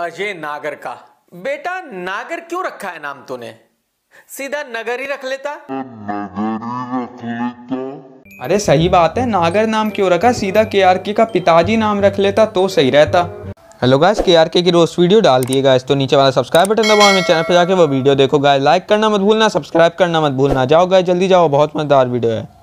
अजय नागर का बेटा नागर क्यों रखा है नाम तूने सीधा नगर ही रख लेता अरे सही बात है नागर नाम क्यों रखा सीधा के आर के का पिताजी नाम रख लेता तो सही रहता हेलो गाइस के आर के की रोज वीडियो डाल दिए गाइस तो नीचे वाला सब्सक्राइब बटन दबाओ मेरे चैनल पर जाके वो वीडियो देखो गाइस लाइक करना मत भूलना सब्सक्राइब करना मत भूलना जाओ गाइस जल्दी जाओ बहुत मजेदार वीडियो है